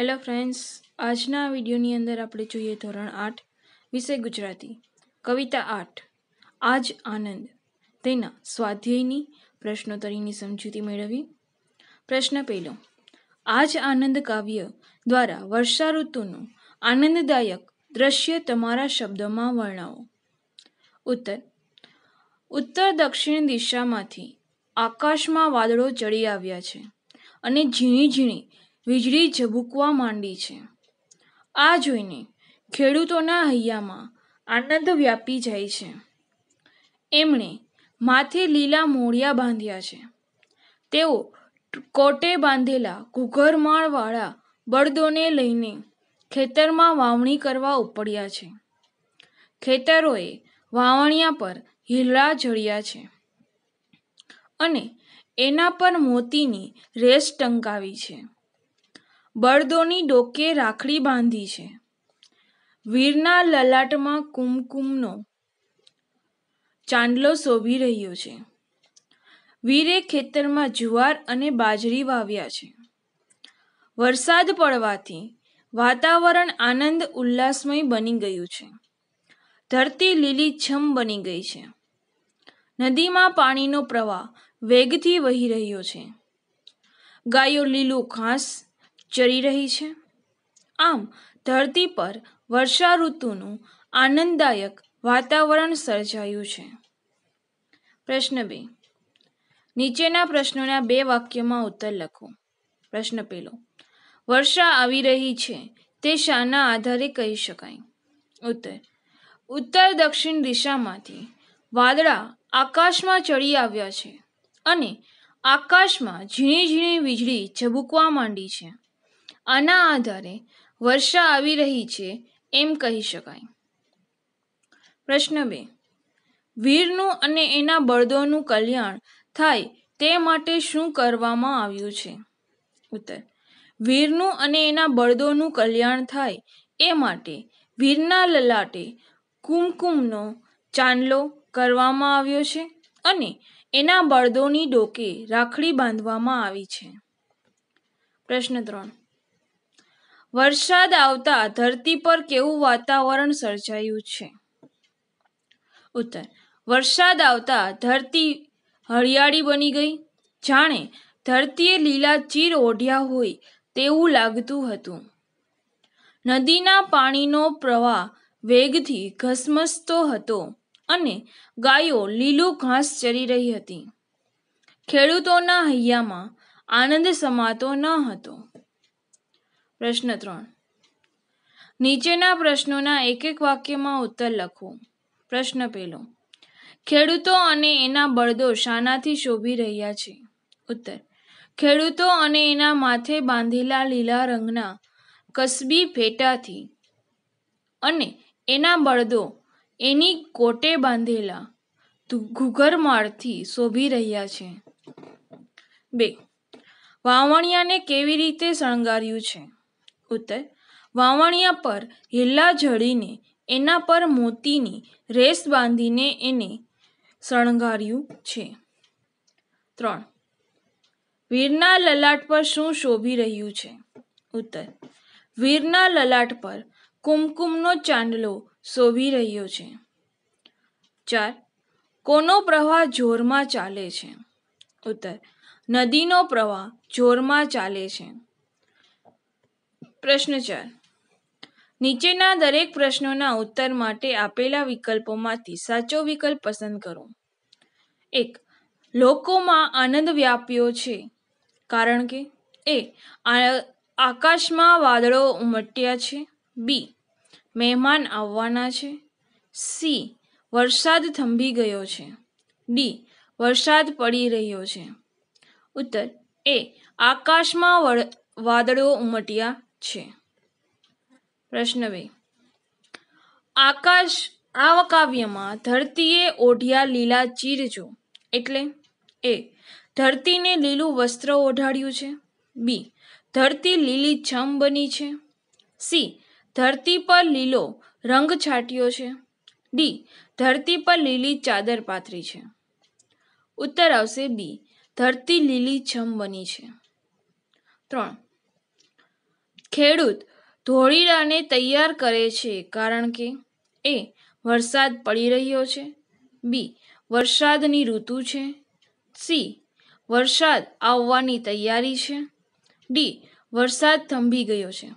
hello friends આજના વિડીયોની અંદર આપણે જોઈએ ધોરણ આઠ વિષય ગુજરાતી કવિતા આઠ આજ આનંદ તેના સ્વાધ્યાયની પ્રશ્નોત્તરીની સમજૂતી મેળવી પ્રશ્ન પહેલો આજ આનંદ કાવ્ય દ્વારા વર્ષા ઋતુનું આનંદદાયક દ્રશ્ય તમારા શબ્દોમાં વર્ણવો ઉત્તર ઉત્તર દક્ષિણ દિશામાંથી આકાશમાં વાદળો ચડી આવ્યા છે અને ઝીણી ઝીણી વીજળી ઝબૂકવા માંડી છે આ જોઈને ખેડૂતોના હૈયામાં આનંદ વ્યાપી જાય છે એમણે માથે લીલા મોડિયા બાંધ્યા છે તેઓ કોટે બાંધેલા ઘૂઘરમાળવાળા બળદોને લઈને ખેતરમાં વાવણી કરવા ઉપડ્યા છે ખેતરોએ વાવણિયા પર હીલડા જળ્યા છે અને એના પર મોતીની રેસ ટંકાવી છે બળદોની ડોકે રાખડી બાંધી છે વીરના લલાટમાં કુમકુમનો ચાંદલો શોભી રહ્યો છે વીરે ખેતરમાં જુવાર અને બાજરી વાવ્યા છે વરસાદ પડવાથી વાતાવરણ આનંદ ઉલ્લાસમય બની ગયું છે ધરતી લીલીછમ બની ગઈ છે નદીમાં પાણીનો પ્રવાહ વેગથી વહી રહ્યો છે ગાયો લીલું ઘાસ ચરી રહી છે આમ ધરતી પર વર્ષા ઋતુનું આનંદદાયક વાતાવરણ સર્જાયું છે પ્રશ્ન બે નીચેના પ્રશ્નોના બે વાક્યમાં ઉત્તર લખો પ્રશ્ન પેલો વર્ષા આવી રહી છે તે શાના આધારે કહી શકાય ઉત્તર ઉત્તર દક્ષિણ દિશામાંથી વાદળા આકાશમાં ચડી આવ્યા છે અને આકાશમાં ઝીણી ઝીણી વીજળી ઝબૂકવા માંડી છે આના આધારે વર્ષા આવી રહી છે એમ કહી શકાય પ્રશ્ન બે વીરનું અને એના બળદોનું કલ્યાણ થાય તે માટે શું કરવામાં આવ્યું છે ઉત્તર વીરનું અને એના બળદોનું કલ્યાણ થાય એ માટે વીરના લલાટે કુમકુમનો ચાંદલો કરવામાં આવ્યો છે અને એના બળદોની ડોકે રાખડી બાંધવામાં આવી છે પ્રશ્ન ત્રણ વરસાદ આવતા ધરતી પર કેવું વાતાવરણ સર્જાયું છે ઉત્તર વરસાદ આવતા ધરતી હરિયાળી બની ગઈ જાણે ધરતીએ લીલા ચીર ઓઢ્યા હોય તેવું લાગતું હતું નદીના પાણીનો પ્રવાહ વેગથી ઘસમસતો હતો અને ગાયો લીલું ઘાસ ચરી રહી હતી ખેડૂતોના હૈયામાં આનંદ સમાતો ન હતો પ્રશ્ન ત્રણ નીચેના પ્રશ્નોના એક એક વાક્યમાં ઉત્તર લખો પ્રશ્ન પહેલો ખેડૂતો અને એના બળદો શાનાથી શોભી રહ્યા છે ઉત્તર ખેડૂતો અને એના માથે બાંધેલા લીલા રંગના કસબી ફેટાથી અને એના બળદો એની કોટે બાંધેલા ઘુઘરમાળથી શોભી રહ્યા છે બે વાવણિયાને કેવી રીતે શણગાર્યું છે ઉત્તર વાવણિયા પર હેલ્લા જડીને એના પર મોતીની રેસ બાંધીને એને શણગાર્યું છે ત્રણ વીરના લલાટ પર શું શોભી રહ્યું છે ઉત્તર વીરના લલાટ પર કુમકુમનો ચાંદલો શોભી રહ્યો છે ચાર કોનો પ્રવાહ જોરમાં ચાલે છે ઉત્તર નદીનો પ્રવાહ જોરમાં ચાલે છે પ્રશ્ન ચાર નીચેના દરેક પ્રશ્નોના ઉત્તર માટે આપેલા વિકલ્પોમાંથી સાચો વિકલ્પ પસંદ કરો એક લોકોમાં આનંદ વ્યાપ્યો છે કારણ કે એ આકાશમાં વાદળો ઉમટ્યા છે બી મહેમાન આવવાના છે સી વરસાદ થંભી ગયો છે ડી વરસાદ પડી રહ્યો છે ઉત્તર એ આકાશમાં વાદળો ઉમટ્યા છે પ્રશ્ન બે આકાશ આ કાવ્યમાં ધરતીએ ઓઢ્યા લીલા ચીરજો એટલે એ ધરતીને લીલું વસ્ત્ર ઓઢાડ્યું છે બી ધરતી લીલી છમ બની છે સી ધરતી પર લીલો રંગ છાંટ્યો છે ડી ધરતી પર લીલી ચાદર પાથરી છે ઉત્તર આવશે બી ધરતી લીલી છમ બની છે ત્રણ ખેડૂત ધોળીરાને તૈયાર કરે છે કારણ કે એ વરસાદ પડી રહ્યો છે બી વરસાદની ઋતુ છે સી વરસાદ આવવાની તૈયારી છે ડી વરસાદ થંભી ગયો છે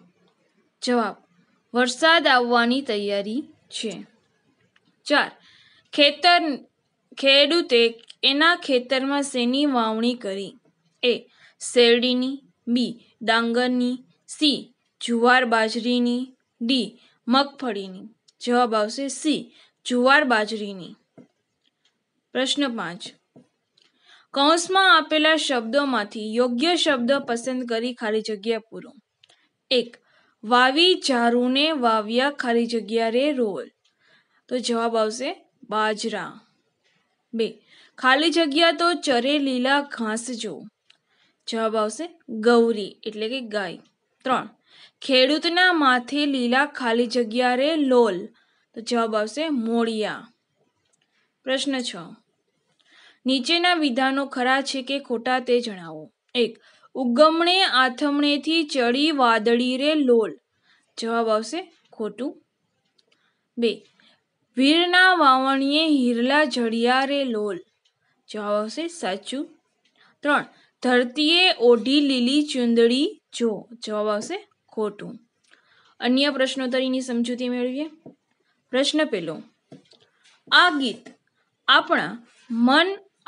જવાબ વરસાદ આવવાની તૈયારી છે ચાર ખેતર ખેડૂતે એના ખેતરમાં શેની વાવણી કરી એ શેરડીની બી ડાંગરની c ज्वार बाजरीनी d मकफडीनी જવાબ આવશે c ज्वार बाजरीनी प्रश्न 5 કૌંસમાં આપેલા શબ્દોમાંથી યોગ્ય શબ્દ પસંદ કરી ખાલી જગ્યા પૂરો 1 વાવી જારુને વાવિયા ખાલી જગ્યા રે રોલ તો જવાબ આવશે बाजरा 2 ખાલી જગ્યા તો ચરે લીલા ઘાસ જો જવાબ આવશે ગૌરી એટલે કે ગાય ત્રણ ખેડૂતના માથે લીલા ખાલી જગ્યા રે લોલ તો જવાબ આવશે મોડિયા પ્રશ્ન છ નીચેના વિધાનો ખરા છે કે ખોટા તે જણાવો એક ઉગમણે આથમણેથી ચડી વાદળી રે લોલ જવાબ આવશે ખોટું બે વીરના વાવણીએ હીરલા જડિયા રે લોલ જવાબ આવશે સાચું ત્રણ ધરતીએ ઓઢી લીલી ચુંદડી જો જવાબ આવશે ખોટું અન્ય પ્રશ્નોત્તરીની સમજૂતી મેળવીએ પ્રશ્ન પેલો આ ગીત આપણા મન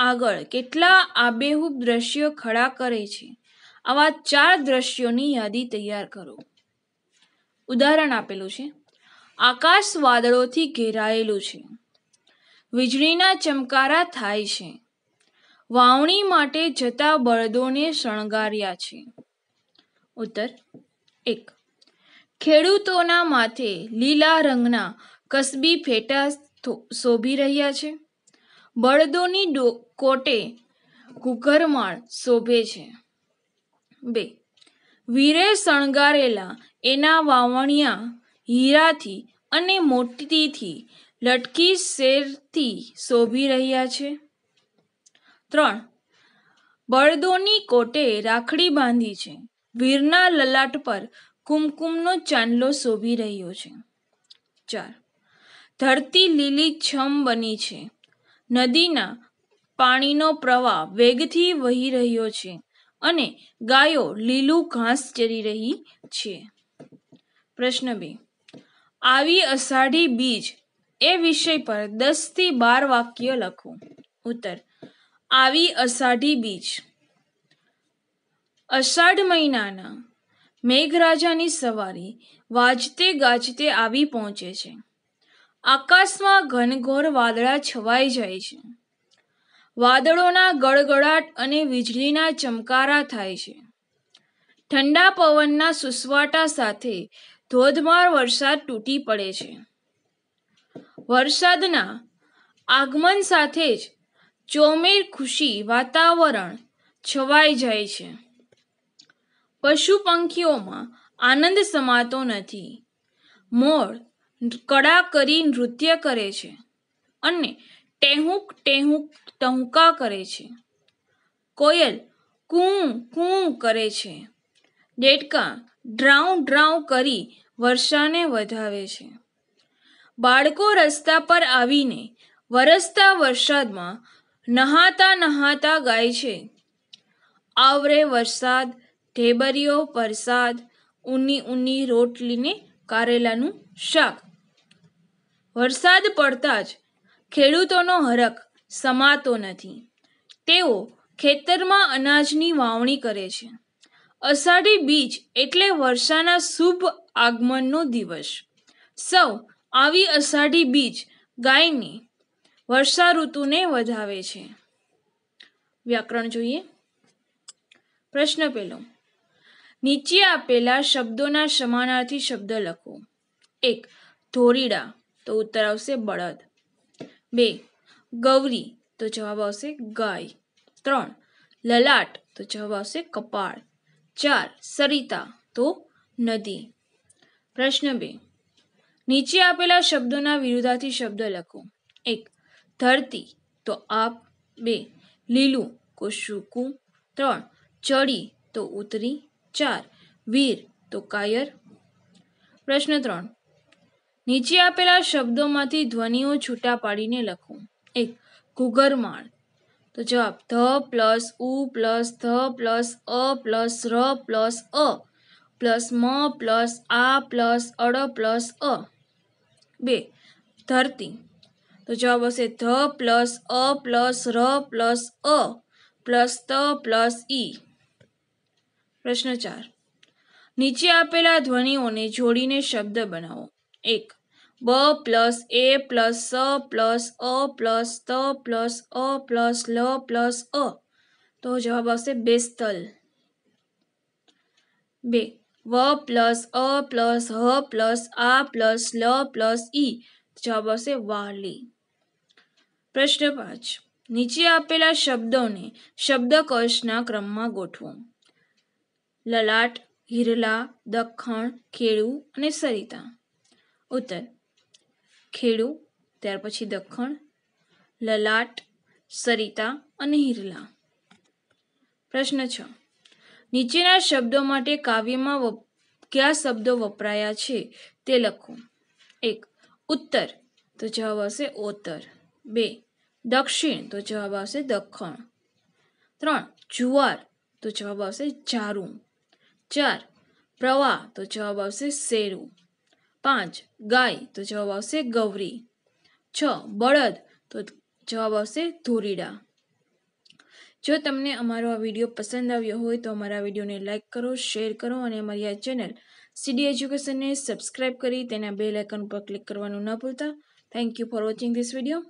આગળ કેટલા આબેહૂબ દ્રશ્યો ખડા કરે છે આવા ચાર દ્રશ્યોની યાદી તૈયાર કરો ઉદાહરણ આપેલું છે આકાશ વાદળોથી ઘેરાયેલું છે વીજળીના ચમકારા થાય છે વાવણી માટે જતા બળદોને શણગાર્યા છે ઉત્તર એક ખેડૂતોના માથે લીલા રંગના કસબી ફેટા શોભી રહ્યા છે બળદોની ડો કોટે કુકરમાળ શોભે છે બે વીરે શણગારેલા એના વાવણિયા હીરાથી અને મોટીથી લટકી શેરથી શોભી રહ્યા છે ત્રણ બળદોની કોટે રાખડી બાંધી છે વીરના લલાટ પર કુમકુમનો ચાંદલો શોભી રહ્યો છે ચાર ધરતી લીલી છમ બની છે નદીના પાણીનો પ્રવાહ વેગથી વહી રહ્યો છે અને ગાયો લીલું ઘાસ ચરી રહી છે પ્રશ્ન બે આવી અષાઢી બીજ એ વિષય પર દસથી બાર વાક્ય લખો ઉત્તર આવી અષાઢી બીજ અષાઢ મહિનાના મેઘરાજાની સવારી વાજતે ગાજતે આવી પહોંચે છે આકાશમાં ઘનઘોર વાદળા છવાઈ જાય છે વાદળોના ગળગળાટ અને વીજળીના ચમકારા થાય છે ઠંડા પવનના સુસવાટા સાથે ધોધમાર વરસાદ તૂટી પડે છે વરસાદના આગમન સાથે જ ચોમેર ખુશી વાતાવરણ છવાઈ જાય છે પશુ પંખીઓમાં આનંદ સમાતો નથી મોર કડા કરી નૃત્ય કરે છે અને ટેહુક ટેહુક ટહુકા કરે છે કોયલ કું કું કરે છે ડેટકા ડ્રાઉ ડ્રાઉ કરી વર્ષાને વધાવે છે બાળકો રસ્તા પર આવીને વરસતા વરસાદમાં નહાતા નહાતા ગાય છે આવરે વરસાદ ઢેબરીઓ પરસાદ ઊની ઊની રોટલીને કારેલાનું શાક વરસાદ પડતા જ ખેડૂતોનો હરખ સમાતો નથી તેઓ ખેતરમાં અનાજની વાવણી કરે છે અષાઢી બીજ એટલે વર્ષાના શુભ આગમનનો દિવસ સૌ આવી અષાઢી બીજ ગાયને વર્ષા ઋતુને વધાવે છે વ્યાકરણ જોઈએ પ્રશ્ન પેલો નીચે આપેલા શબ્દોના સમાનાર્થી શબ્દ લખો એક ધોરીડા તો ઉત્તર આવશે બળદ બે ગૌરી તો જવાબ આવશે ગાય ત્રણ લલાટ તો જવાબ આવશે કપાળ ચાર સરિતા તો નદી પ્રશ્ન બે નીચે આપેલા શબ્દોના વિરુદ્ધાર્થી શબ્દ લખો એક ધરતી તો આપ બે લીલું કો કોશુકું ત્રણ ચડી તો ઉતરી ચાર વીર તો કાયર પ્રશ્ન ત્રણ નીચે આપેલા શબ્દોમાંથી ધ્વનિઓ છૂટા પાડીને લખું એક ઘૂઘરમાળ તો જવાબ ધ પ્લસ ઉ પ્લસ ધ પ્લસ અ પ્લસ ર પ્લસ અ પ્લસ મ પ્લસ આ પ્લસ અડ પ્લસ અ બે ધરતી तो जवाब આવશે ધ + અ + ર + અ + ત + ઈ પ્રશ્ન 4 નીચે આપેલા ધ્વનિઓને જોડીને શબ્દ બનાવો 1 બ + એ + સ + અ + ત + ઓ + લ + અ તો જવાબ આવશે બેસ્તલ 2 વ + અ + હ + આ + લ + ઈ તો જવાબ આવશે વાહલી પ્રશ્ન પાંચ નીચે આપેલા શબ્દોને શબ્દકોશના ક્રમમાં ગોઠવો લલાટ હિરલા દખણ ખેડુ અને સરિતા ઉત્તર ખેડુ ત્યાર પછી દખણ લલાટ સરિતા અને હિરલા પ્રશ્ન છ નીચેના શબ્દો માટે કાવ્યમાં કયા શબ્દો વપરાયા છે તે લખો એક ઉત્તર તો જવાબ આવશે ઓતર બે દક્ષિણ તો જવાબ આવશે દખણ ત્રણ જુવાર તો જવાબ આવશે જારું ચાર પ્રવાહ તો જવાબ આવશે શેરું પાંચ ગાય તો જવાબ આવશે ગૌરી છ બળદ તો જવાબ આવશે ધોરીડા જો તમને અમારો આ વિડીયો પસંદ આવ્યો હોય તો અમારા વિડીયોને લાઇક કરો શેર કરો અને અમારી આ ચેનલ સીડી એજ્યુકેશનને સબસ્ક્રાઇબ કરી તેના બેલ આઇકન પર ક્લિક કરવાનું ન ભૂલતા thank you for watching this video